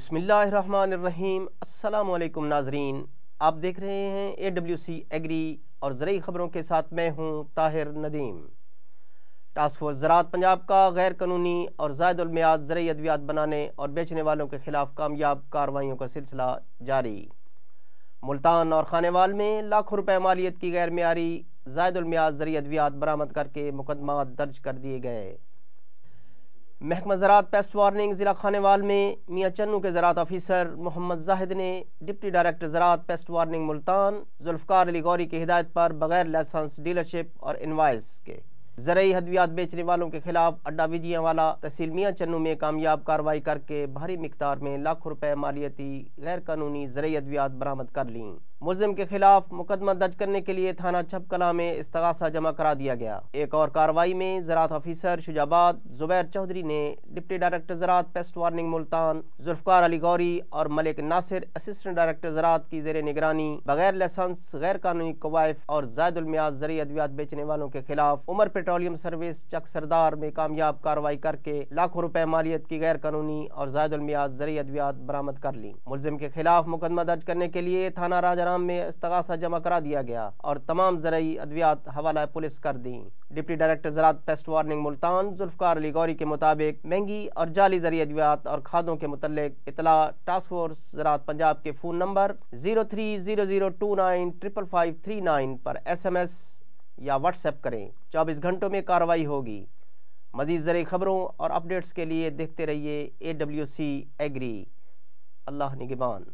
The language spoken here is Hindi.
बसमीम् नाजरीन आप देख रहे हैं ए डब्ल्यू सी एग्री और ज़रूरी ख़बरों के साथ मैं हूँ ताहिर नदीम टास्क फोर्स ज़रात पंजाब का गैर कानूनी और ज़ायदलमियात ज़रूरी अद्वियात बनाने और बेचने वालों के ख़िलाफ़ कामयाब कार्रवाइयों का सिलसिला जारी मुल्तान और खानेवाल में लाखों रुपये मालियत की गैर मीरी ज़ायदलमियात ज़रूरी अद्वियात बरामद करके मुकदमा दर्ज कर दिए गए महकमा ज़रात पेस्ट वार्निंग ज़िला खानेवाल में मियाँ चन्नू के ज़रात ऑफिसर मोहम्मद जाहिद ने डिप्टी डायरेक्टर ज़रात पेस्ट वार्निंग मुल्तान जुल्फ़ार अली गौरी की हिदायत पर बगैर लाइसेंस डीलरशिप और इन्वाइस के ज़रूरी हदवियात बेचने वालों के खिलाफ अड्डा विजिया वाला तहसील मियाँ चन्नू में कामयाब कार्रवाई करके भारी मकदार में लाखों रुपये मालियती गैर कानूनी ज़रूरी अद्वियात बरामद कर लीं मुलजिम के खिलाफ मुकदमा दर्ज करने के लिए थाना छपकला में इस्तगासा जमा करा दिया गया एक और कार्रवाई में ज़रात ऑफिसर शुजाबाद जुबैर चौधरी ने डिप्टी डायरेक्टर ज़रात पेस्ट वार्निंग मुल्तान जुल्फकार अली गौरी और मलिक नासिर असिस्टेंट डायरेक्टर ज़रात की जेर निगरानी बगैर लाइसेंस गैर कानूनी कवायफ और जायदुलमियाज जरिए अद्वियात बेचने वालों के खिलाफ उमर पेट्रोलियम सर्विस चक सरदार में कामयाब कार्रवाई करके लाखों रुपए मालियत की गैर कानूनी और जायदुलमियाज जरिए अद्वियात बरामद कर ली मुलजिम के खिलाफ मुकदमा दर्ज करने के लिए थाना राजा कराम में इस्तगासा जमा करा दिया गया और तमाम जरिए अद्वियात हवाला पुलिस कर दी डिप्टी डायरेक्टर ज़रात पेस्ट वार्निंग मुल्तान जुल्फकार अली गौरी के मुताबिक महंगी और जाली जरिए अद्वियात और खादों के मुतलिक इतला टास्क फोर्स ज़रात पंजाब के phone number zero three zero zero two nine triple five three nine पर एस एम एस या व्हाट्सएप करें चौबीस घंटों में कार्रवाई होगी मज़ीद जरिए खबरों और अपडेट्स के लिए देखते रहिए A W C agree Allah निगबान